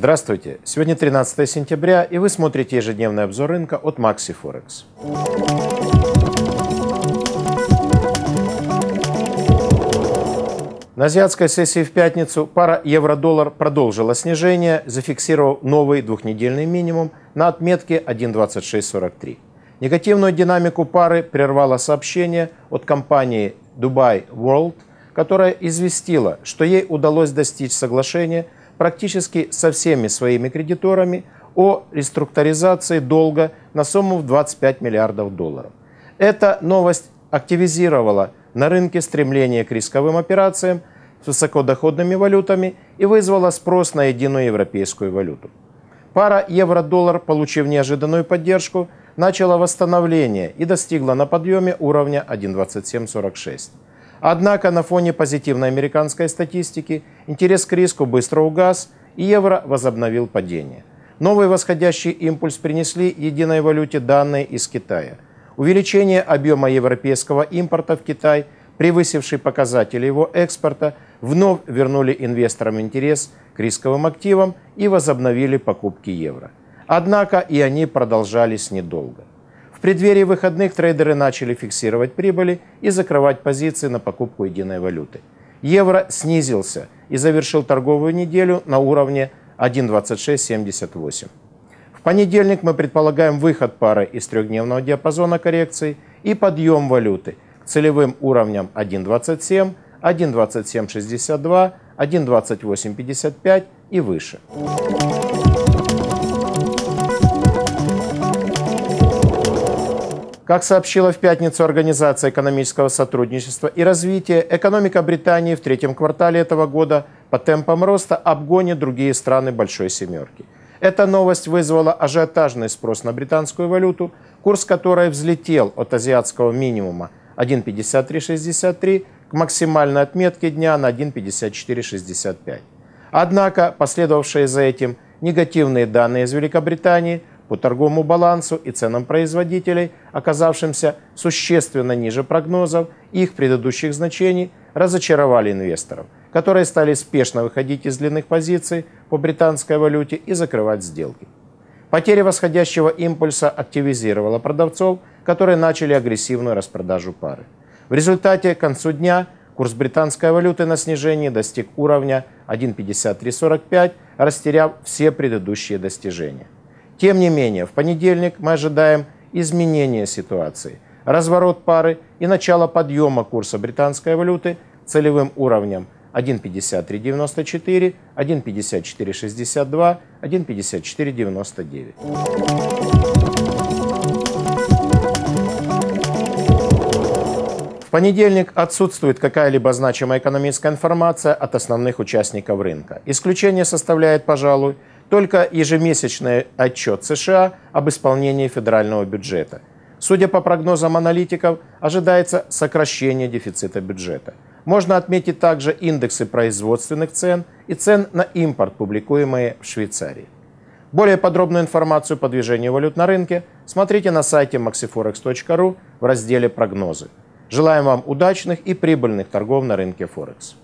Здравствуйте! Сегодня 13 сентября, и вы смотрите ежедневный обзор рынка от Maxi Forex. На азиатской сессии в пятницу пара евро-доллар продолжила снижение, зафиксировав новый двухнедельный минимум на отметке 1.2643. Негативную динамику пары прервало сообщение от компании Dubai World, которая известила, что ей удалось достичь соглашения – практически со всеми своими кредиторами о реструктуризации долга на сумму в 25 миллиардов долларов. Эта новость активизировала на рынке стремление к рисковым операциям с высокодоходными валютами и вызвала спрос на единую европейскую валюту. Пара евро-доллар, получив неожиданную поддержку, начала восстановление и достигла на подъеме уровня 1.2746. Однако на фоне позитивной американской статистики – интерес к риску быстро угас, и евро возобновил падение. Новый восходящий импульс принесли единой валюте данные из Китая. Увеличение объема европейского импорта в Китай, превысивший показатели его экспорта, вновь вернули инвесторам интерес к рисковым активам и возобновили покупки евро. Однако и они продолжались недолго. В преддверии выходных трейдеры начали фиксировать прибыли и закрывать позиции на покупку единой валюты. Евро снизился – и завершил торговую неделю на уровне 1.2678. В понедельник мы предполагаем выход пары из трехдневного диапазона коррекции и подъем валюты к целевым уровням 1.27, 1.2762, 1.2855 и выше. Как сообщила в пятницу Организация экономического сотрудничества и развития, экономика Британии в третьем квартале этого года по темпам роста обгонит другие страны Большой Семерки. Эта новость вызвала ажиотажный спрос на британскую валюту, курс которой взлетел от азиатского минимума 1.5363 к максимальной отметке дня на 1.5465. Однако последовавшие за этим негативные данные из Великобритании по торговому балансу и ценам производителей, оказавшимся существенно ниже прогнозов их предыдущих значений, разочаровали инвесторов, которые стали спешно выходить из длинных позиций по британской валюте и закрывать сделки. Потеря восходящего импульса активизировала продавцов, которые начали агрессивную распродажу пары. В результате к концу дня курс британской валюты на снижение достиг уровня 1.5345, растеряв все предыдущие достижения. Тем не менее, в понедельник мы ожидаем изменения ситуации, разворот пары и начало подъема курса британской валюты целевым уровнем 1.5394, 1.5462, 1.5499. В понедельник отсутствует какая-либо значимая экономическая информация от основных участников рынка. Исключение составляет, пожалуй, только ежемесячный отчет США об исполнении федерального бюджета. Судя по прогнозам аналитиков, ожидается сокращение дефицита бюджета. Можно отметить также индексы производственных цен и цен на импорт, публикуемые в Швейцарии. Более подробную информацию по движению валют на рынке смотрите на сайте maxiforex.ru в разделе «Прогнозы». Желаем вам удачных и прибыльных торгов на рынке Форекс.